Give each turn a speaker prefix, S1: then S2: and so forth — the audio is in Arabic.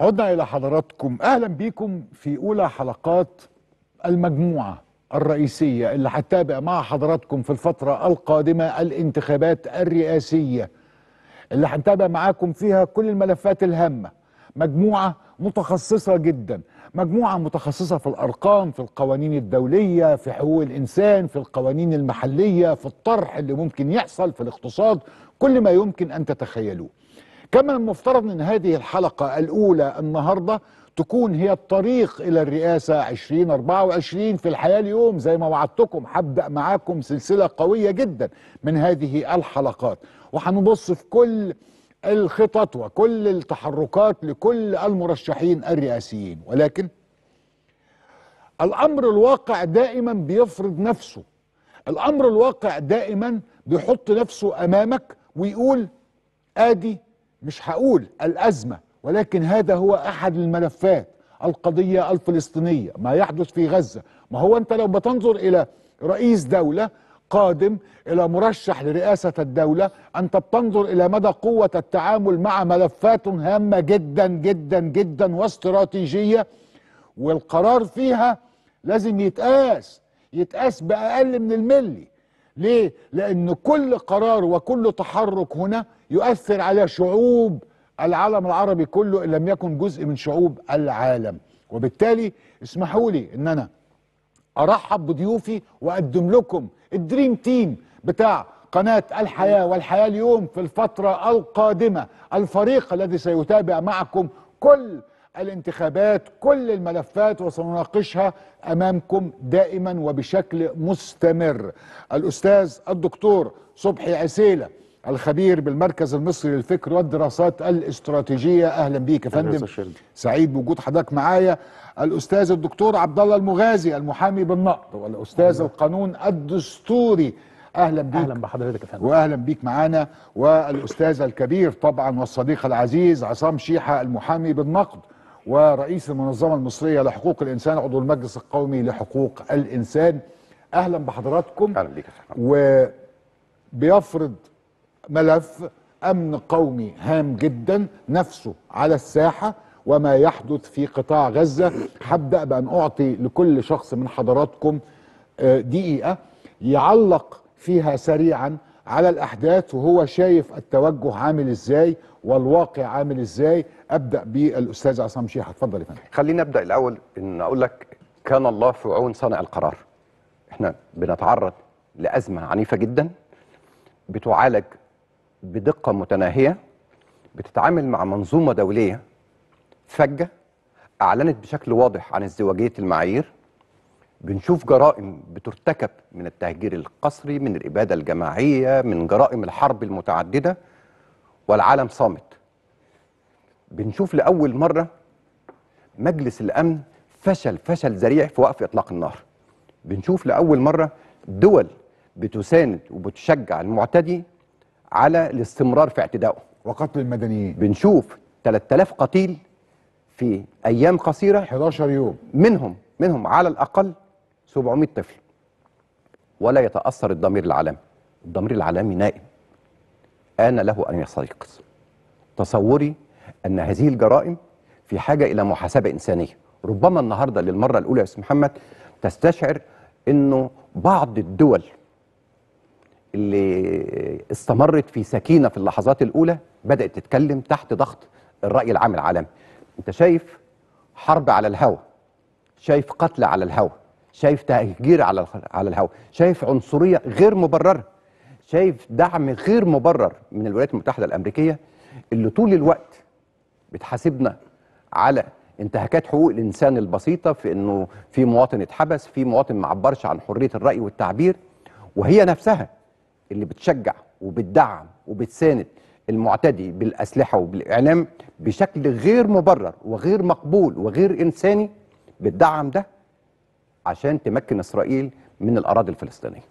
S1: عدنا إلى حضراتكم أهلا بيكم في أولى حلقات المجموعة الرئيسية اللي هتابع مع حضراتكم في الفترة القادمة الانتخابات الرئاسية اللي هنتابع معاكم فيها كل الملفات الهامة مجموعة متخصصة جدا مجموعة متخصصة في الأرقام في القوانين الدولية في حقوق الإنسان في القوانين المحلية في الطرح اللي ممكن يحصل في الاقتصاد كل ما يمكن أن تتخيلوه كما المفترض ان هذه الحلقه الاولى النهارده تكون هي الطريق الى الرئاسه 2024 في الحياه اليوم زي ما وعدتكم هبدا معاكم سلسله قويه جدا من هذه الحلقات وهنبص في كل الخطط وكل التحركات لكل المرشحين الرئاسيين ولكن الامر الواقع دائما بيفرض نفسه الامر الواقع دائما بيحط نفسه امامك ويقول ادي مش هقول الأزمة ولكن هذا هو أحد الملفات القضية الفلسطينية ما يحدث في غزة ما هو أنت لو بتنظر إلى رئيس دولة قادم إلى مرشح لرئاسة الدولة أنت بتنظر إلى مدى قوة التعامل مع ملفات هامة جدا جدا جدا واستراتيجية والقرار فيها لازم يتقاس يتقاس بأقل من الملي ليه؟ لأن كل قرار وكل تحرك هنا يؤثر على شعوب العالم العربي كله إن لم يكن جزء من شعوب العالم وبالتالي اسمحوا لي أن أنا أرحب بضيوفي وأقدم لكم الدريم تيم بتاع قناة الحياة والحياة اليوم في الفترة القادمة الفريق الذي سيتابع معكم كل الانتخابات كل الملفات وسنناقشها امامكم دائما وبشكل مستمر الاستاذ الدكتور صبحي عسيله الخبير بالمركز المصري للفكر والدراسات الاستراتيجيه اهلا بيك يا فندم سعيد بوجود حضرتك معايا الاستاذ الدكتور عبد الله المغازي المحامي بالنقد والاستاذ القانون الدستوري اهلا بيك اهلا بحضرتك يا فندم واهلا بيك معانا والاستاذ الكبير طبعا والصديق العزيز عصام شيحه المحامي بالنقد ورئيس المنظمة المصرية لحقوق الإنسان عضو المجلس القومي لحقوق الإنسان أهلا بحضراتكم أهلا بك وبيفرض ملف أمن قومي هام جدا نفسه على الساحة وما يحدث في قطاع غزة حبدأ بأن أعطي لكل شخص من حضراتكم آه، دقيقة يعلق فيها سريعا على الاحداث وهو شايف التوجه عامل ازاي والواقع عامل ازاي ابدا بالاستاذ عصام شيحه اتفضل يا فندم
S2: خليني ابدا الاول ان اقول لك كان الله في عون صانع القرار احنا بنتعرض لازمه عنيفه جدا بتعالج بدقه متناهيه بتتعامل مع منظومه دوليه فجه اعلنت بشكل واضح عن ازدواجيه المعايير بنشوف جرائم بترتكب من التهجير القسري من الإبادة الجماعية من جرائم الحرب المتعددة والعالم صامت بنشوف لأول مرة مجلس الأمن فشل فشل ذريع في وقف إطلاق النار بنشوف لأول مرة دول بتساند وبتشجع المعتدي على الاستمرار في اعتدائه وقتل المدنيين بنشوف 3000 قتيل في ايام قصيره 11 يوم منهم منهم على الاقل 700 طفل ولا يتاثر الضمير العالمي الضمير العالمي نائم ان له ان يستيقظ تصوري ان هذه الجرائم في حاجه الى محاسبه انسانيه ربما النهارده للمره الاولى يا استاذ محمد تستشعر انه بعض الدول اللي استمرت في سكينه في اللحظات الاولى بدات تتكلم تحت ضغط الراي العام العالمي انت شايف حرب على الهوى شايف قتل على الهوى شايف تهجير على على الهواء شايف عنصريه غير مبرره شايف دعم غير مبرر من الولايات المتحده الامريكيه اللي طول الوقت بتحاسبنا على انتهاكات حقوق الانسان البسيطه في انه في مواطن اتحبس في مواطن ما عبرش عن حريه الراي والتعبير وهي نفسها اللي بتشجع وبتدعم وبتساند المعتدي بالاسلحه وبالاعلام بشكل غير مبرر وغير مقبول وغير انساني بتدعم ده عشان تمكن اسرائيل من الاراضي الفلسطينيه